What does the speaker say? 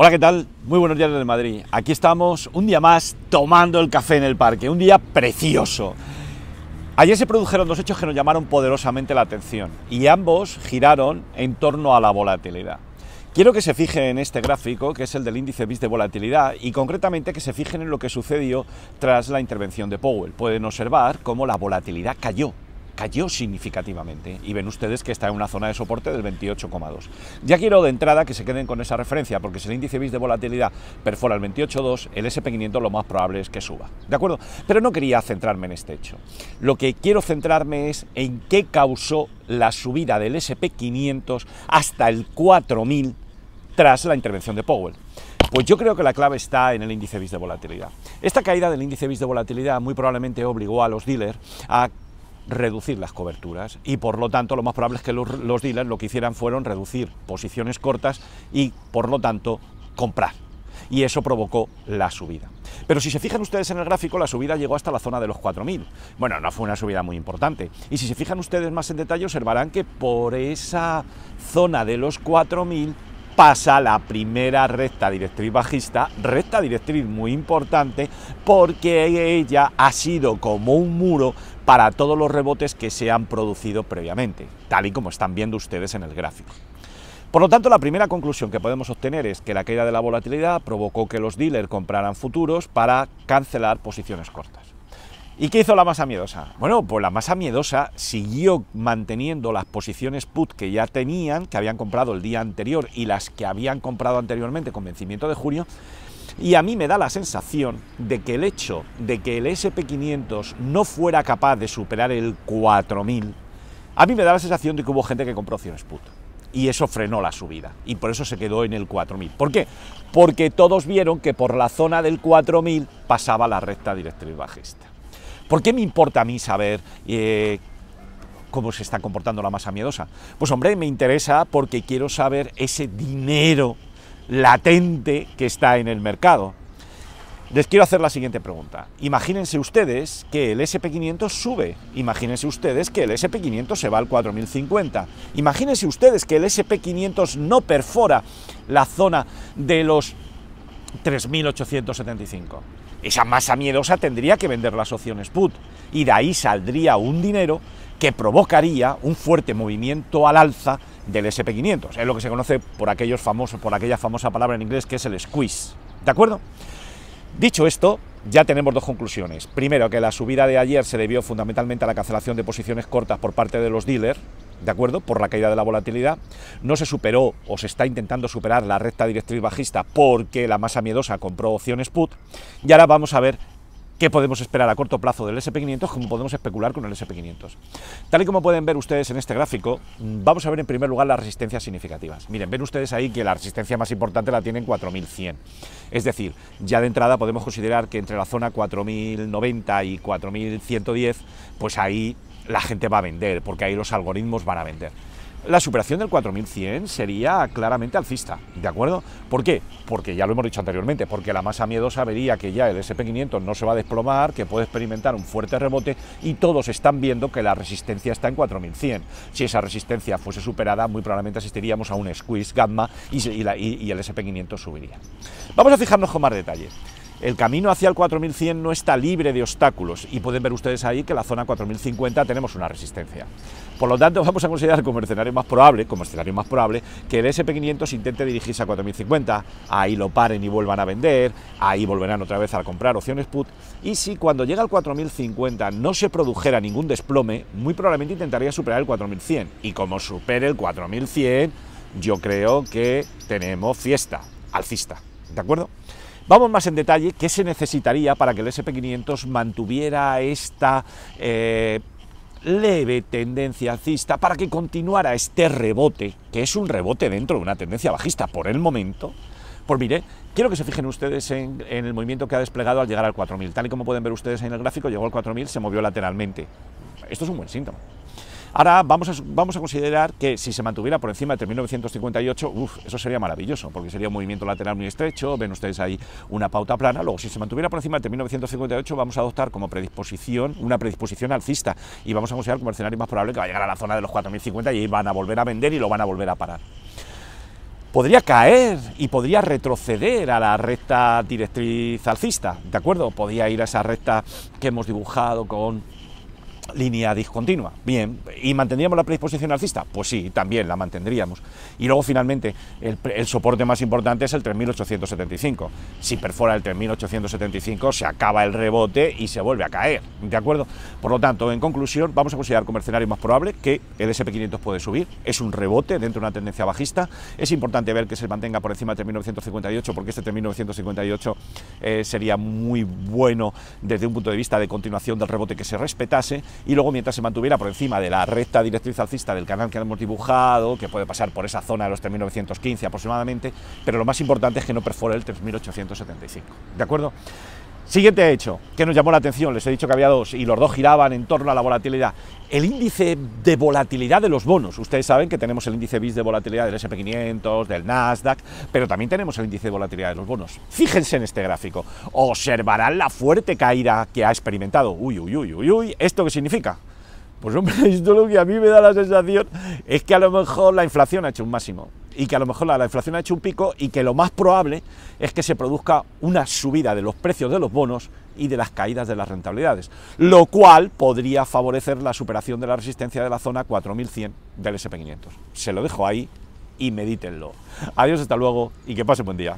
Hola, ¿qué tal? Muy buenos días desde Madrid. Aquí estamos un día más tomando el café en el parque, un día precioso. Ayer se produjeron dos hechos que nos llamaron poderosamente la atención y ambos giraron en torno a la volatilidad. Quiero que se fijen en este gráfico, que es el del índice BIS de volatilidad, y concretamente que se fijen en lo que sucedió tras la intervención de Powell. Pueden observar cómo la volatilidad cayó cayó significativamente y ven ustedes que está en una zona de soporte del 28,2. Ya quiero de entrada que se queden con esa referencia porque si el índice BIS de volatilidad perfora el 28,2, el SP500 lo más probable es que suba. ¿De acuerdo? Pero no quería centrarme en este hecho. Lo que quiero centrarme es en qué causó la subida del SP500 hasta el 4000 tras la intervención de Powell. Pues yo creo que la clave está en el índice BIS de volatilidad. Esta caída del índice BIS de volatilidad muy probablemente obligó a los dealers a reducir las coberturas y por lo tanto lo más probable es que los, dealers lo que hicieran fueron reducir posiciones cortas y por lo tanto comprar y eso provocó la subida. Pero si se fijan ustedes en el gráfico, la subida llegó hasta la zona de los 4.000. Bueno, no fue una subida muy importante. Y si se fijan ustedes más en detalle, observarán que por esa zona de los 4.000 pasa la primera recta directriz bajista, recta directriz muy importante porque ella ha sido como un muro para todos los rebotes que se han producido previamente, tal y como están viendo ustedes en el gráfico. Por lo tanto, la primera conclusión que podemos obtener es que la caída de la volatilidad provocó que los dealers compraran futuros para cancelar posiciones cortas. ¿Y qué hizo la masa miedosa? Bueno, pues la masa miedosa siguió manteniendo las posiciones put que ya tenían, que habían comprado el día anterior y las que habían comprado anteriormente con vencimiento de junio, y a mí me da la sensación de que el hecho de que el SP500 no fuera capaz de superar el 4000, a mí me da la sensación de que hubo gente que compró opciones put. Y eso frenó la subida. Y por eso se quedó en el 4000. ¿Por qué? Porque todos vieron que por la zona del 4000 pasaba la recta directriz bajista. ¿Por qué me importa a mí saber eh, cómo se está comportando la masa miedosa? Pues hombre, me interesa porque quiero saber ese dinero latente que está en el mercado. Les quiero hacer la siguiente pregunta. Imagínense ustedes que el SP500 sube. Imagínense ustedes que el SP500 se va al 4050. Imagínense ustedes que el SP500 no perfora la zona de los 3875 esa masa miedosa tendría que vender las opciones put y de ahí saldría un dinero que provocaría un fuerte movimiento al alza del SP500. Es lo que se conoce por, aquellos famosos, por aquella famosa palabra en inglés que es el squeeze. ¿De acuerdo? Dicho esto, ya tenemos dos conclusiones. Primero, que la subida de ayer se debió fundamentalmente a la cancelación de posiciones cortas por parte de los dealers, ¿de acuerdo? Por la caída de la volatilidad. No se superó o se está intentando superar la recta directriz bajista porque la masa miedosa compró opciones put. Y ahora vamos a ver qué podemos esperar a corto plazo del SP500, cómo podemos especular con el SP500. Tal y como pueden ver ustedes en este gráfico, mm, vamos a ver en primer lugar las resistencias significativas. Miren, ven ustedes ahí que la resistencia más importante la tienen 4100. Es decir, ya de entrada podemos considerar que entre la zona 4090 y 4110, pues ahí la gente va a vender, porque ahí los algoritmos van a vender. La superación del 4100 sería claramente alcista, ¿de acuerdo? ¿Por qué? Porque ya lo hemos dicho anteriormente, porque la masa miedosa vería que ya el SP500 no se va a desplomar, que puede experimentar un fuerte rebote y todos están viendo que la resistencia está en 4100. Si esa resistencia fuese superada, muy probablemente asistiríamos a un squeeze gamma y, el SP500 subiría. Vamos a fijarnos con más detalle. El camino hacia el 4100 no está libre de obstáculos y pueden ver ustedes ahí que en la zona 4050 tenemos una resistencia. Por lo tanto, vamos a considerar como escenario más probable, como escenario más probable, que el SP500 intente dirigirse a 4050, ahí lo paren y vuelvan a vender, ahí volverán otra vez a comprar opciones put y si cuando llega al 4050 no se produjera ningún desplome, muy probablemente intentaría superar el 4100 y como supere el 4100, yo creo que tenemos fiesta alcista, ¿de acuerdo? Vamos más en detalle qué se necesitaría para que el SP500 mantuviera esta... Eh, leve tendencia alcista para que continuara este rebote, que es un rebote dentro de una tendencia bajista por el momento. Pues mire, quiero que se fijen ustedes en, en el movimiento que ha desplegado al llegar al 4000. Tal y como pueden ver ustedes en el gráfico, llegó al 4000, se movió lateralmente. Esto es un buen síntoma. Ahora vamos a, vamos a considerar que si se mantuviera por encima de 3.958, eso sería maravilloso, porque sería un movimiento lateral muy estrecho, ven ustedes ahí una pauta plana, luego si se mantuviera por encima de 1958 vamos a adoptar como predisposición, una predisposición alcista, y vamos a considerar como escenario más probable que va a llegar a la zona de los 4.050 y ahí van a volver a vender y lo van a volver a parar podría caer y podría retroceder a la recta directriz alcista, ¿de acuerdo? Podría ir a esa recta que hemos dibujado con línea discontinua. Bien, ¿y mantendríamos la predisposición alcista? Pues sí, también la mantendríamos. Y luego finalmente, el, soporte más importante es el 3875. Si perfora el 3875, se acaba el rebote y se vuelve a caer, ¿de acuerdo? Por lo tanto, en conclusión, vamos a considerar como escenario más probable que el SP500 puede subir, es un rebote dentro de una tendencia bajista, es importante ver que se mantenga por encima del 3958 porque este 3958 eh, sería muy bueno desde un punto de vista de continuación del rebote que se respetase y luego mientras se mantuviera por encima de la recta directriz alcista del canal que hemos dibujado, que puede pasar por esa zona de los 3.915 aproximadamente, pero lo más importante es que no perfore el 3.875. ¿De acuerdo? Siguiente hecho que nos llamó la atención, les he dicho que había dos y los dos giraban en torno a la volatilidad. El índice de volatilidad de los bonos. Ustedes saben que tenemos el índice BIS de volatilidad del SP500, del Nasdaq, pero también tenemos el índice de volatilidad de los bonos. Fíjense en este gráfico. Observarán la fuerte caída que ha experimentado. Uy, uy, uy, uy, uy. ¿Esto qué significa? Pues hombre, esto lo que a mí me da la sensación es que a lo mejor la inflación ha hecho un máximo y que a lo mejor la, inflación ha hecho un pico y que lo más probable es que se produzca una subida de los precios de los bonos y de las caídas de las rentabilidades, lo cual podría favorecer la superación de la resistencia de la zona 4100 del SP500. Se lo dejo ahí y medítenlo. Adiós, hasta luego y que pase buen día.